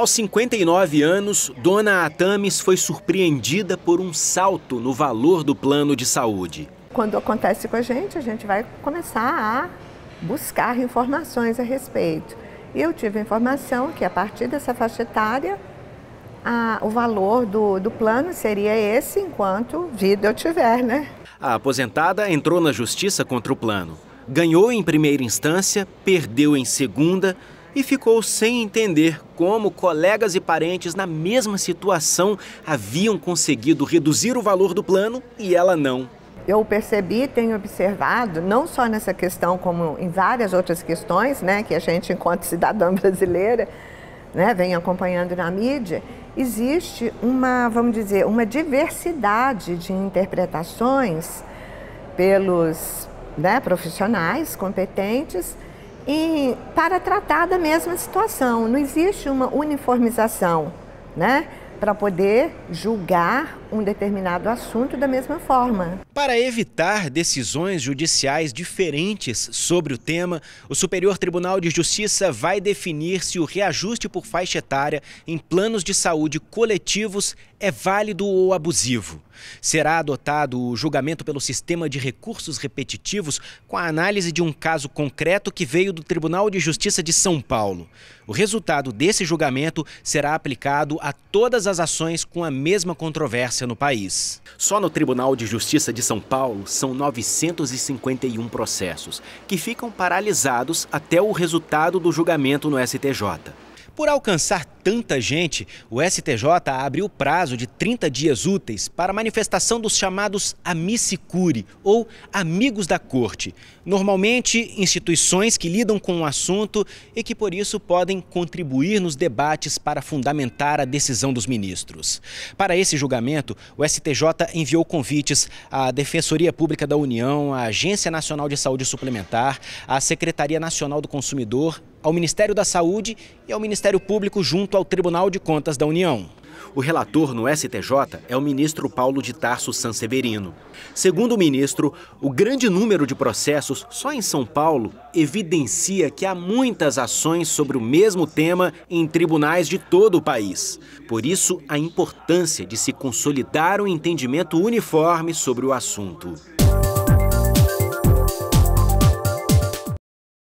Aos 59 anos, Dona Atames foi surpreendida por um salto no valor do plano de saúde. Quando acontece com a gente, a gente vai começar a buscar informações a respeito. E eu tive informação que a partir dessa faixa etária, a, o valor do, do plano seria esse enquanto vida eu tiver, né? A aposentada entrou na justiça contra o plano. Ganhou em primeira instância, perdeu em segunda e ficou sem entender como colegas e parentes na mesma situação haviam conseguido reduzir o valor do plano e ela não. Eu percebi, tenho observado, não só nessa questão, como em várias outras questões, né, que a gente, enquanto cidadã brasileira, né, vem acompanhando na mídia, existe uma, vamos dizer, uma diversidade de interpretações pelos né, profissionais competentes e para tratar da mesma situação. Não existe uma uniformização, né? Para poder julgar um determinado assunto da mesma forma. Para evitar decisões judiciais diferentes sobre o tema, o Superior Tribunal de Justiça vai definir se o reajuste por faixa etária em planos de saúde coletivos é válido ou abusivo. Será adotado o julgamento pelo sistema de recursos repetitivos com a análise de um caso concreto que veio do Tribunal de Justiça de São Paulo. O resultado desse julgamento será aplicado a todas as ações com a mesma controvérsia no país. Só no Tribunal de Justiça de São Paulo são 951 processos que ficam paralisados até o resultado do julgamento no STJ. Por alcançar tanta gente, o STJ abriu prazo de 30 dias úteis para manifestação dos chamados amicicuri, ou amigos da corte. Normalmente, instituições que lidam com o assunto e que, por isso, podem contribuir nos debates para fundamentar a decisão dos ministros. Para esse julgamento, o STJ enviou convites à Defensoria Pública da União, à Agência Nacional de Saúde Suplementar, à Secretaria Nacional do Consumidor ao Ministério da Saúde e ao Ministério Público junto ao Tribunal de Contas da União. O relator no STJ é o ministro Paulo de Tarso Sanseverino. Segundo o ministro, o grande número de processos só em São Paulo evidencia que há muitas ações sobre o mesmo tema em tribunais de todo o país. Por isso, a importância de se consolidar um entendimento uniforme sobre o assunto.